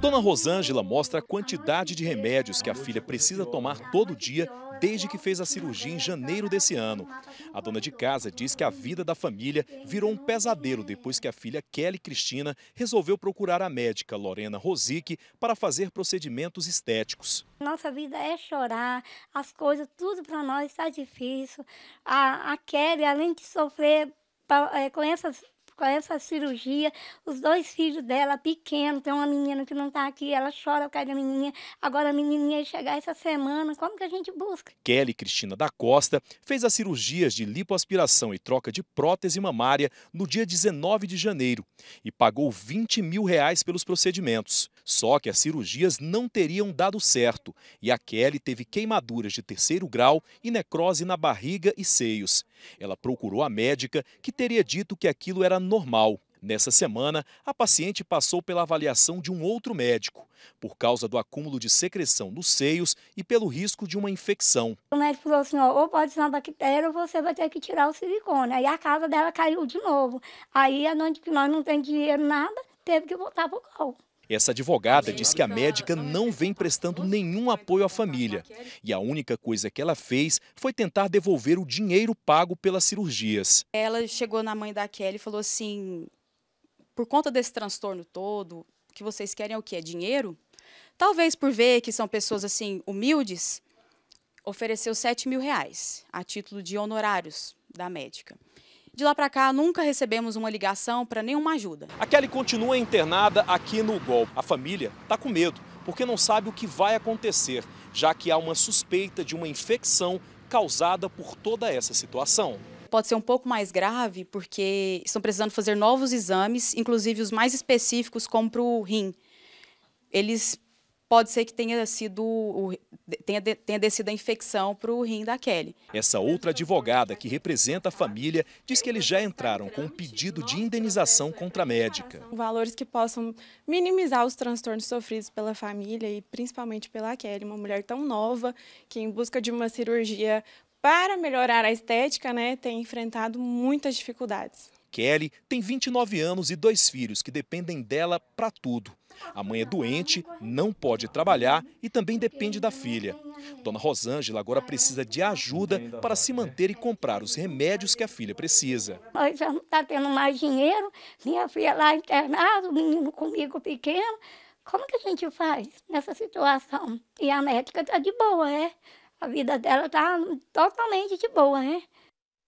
Dona Rosângela mostra a quantidade de remédios que a filha precisa tomar todo dia desde que fez a cirurgia em janeiro desse ano. A dona de casa diz que a vida da família virou um pesadelo depois que a filha Kelly Cristina resolveu procurar a médica Lorena Rosic para fazer procedimentos estéticos. Nossa vida é chorar, as coisas, tudo para nós está difícil. A, a Kelly, além de sofrer eh, com essas com essa cirurgia. Os dois filhos dela, pequeno, tem uma menina que não está aqui, ela chora por causa da menininha. Agora a menininha ia chegar essa semana, como que a gente busca? Kelly Cristina da Costa fez as cirurgias de lipoaspiração e troca de prótese mamária no dia 19 de janeiro e pagou 20 mil reais pelos procedimentos. Só que as cirurgias não teriam dado certo e a Kelly teve queimaduras de terceiro grau e necrose na barriga e seios. Ela procurou a médica, que teria dito que aquilo era normal. Nessa semana, a paciente passou pela avaliação de um outro médico, por causa do acúmulo de secreção nos seios e pelo risco de uma infecção. O médico falou assim: ó, ou pode ser uma bactéria ou você vai ter que tirar o silicone. Aí a casa dela caiu de novo. Aí, a noite que nós não tem dinheiro, nada, teve que voltar para o colo. Essa advogada diz que a médica não vem prestando nenhum apoio à família e a única coisa que ela fez foi tentar devolver o dinheiro pago pelas cirurgias. Ela chegou na mãe da Kelly e falou assim: por conta desse transtorno todo, o que vocês querem é o quê? É dinheiro? Talvez por ver que são pessoas assim humildes, ofereceu 7 mil reais a título de honorários da médica. De lá para cá, nunca recebemos uma ligação para nenhuma ajuda. A Kelly continua internada aqui no Gol. A família está com medo, porque não sabe o que vai acontecer, já que há uma suspeita de uma infecção causada por toda essa situação pode ser um pouco mais grave, porque estão precisando fazer novos exames, inclusive os mais específicos, como para o rim. Eles pode ser que tenha sido tenha, tenha descido a infecção para o rim da Kelly. Essa outra advogada que representa a família diz que eles já entraram com um pedido de indenização contra a médica. Valores que possam minimizar os transtornos sofridos pela família e principalmente pela Kelly, uma mulher tão nova que em busca de uma cirurgia para melhorar a estética, né, tem enfrentado muitas dificuldades. Kelly tem 29 anos e dois filhos que dependem dela para tudo. A mãe é doente, não pode trabalhar e também depende da filha. Dona Rosângela agora precisa de ajuda para se né? manter e comprar os remédios que a filha precisa. Nós já não está tendo mais dinheiro, minha filha lá internada, o menino comigo pequeno. Como que a gente faz nessa situação? E a médica está de boa, é? A vida dela está totalmente de boa, é?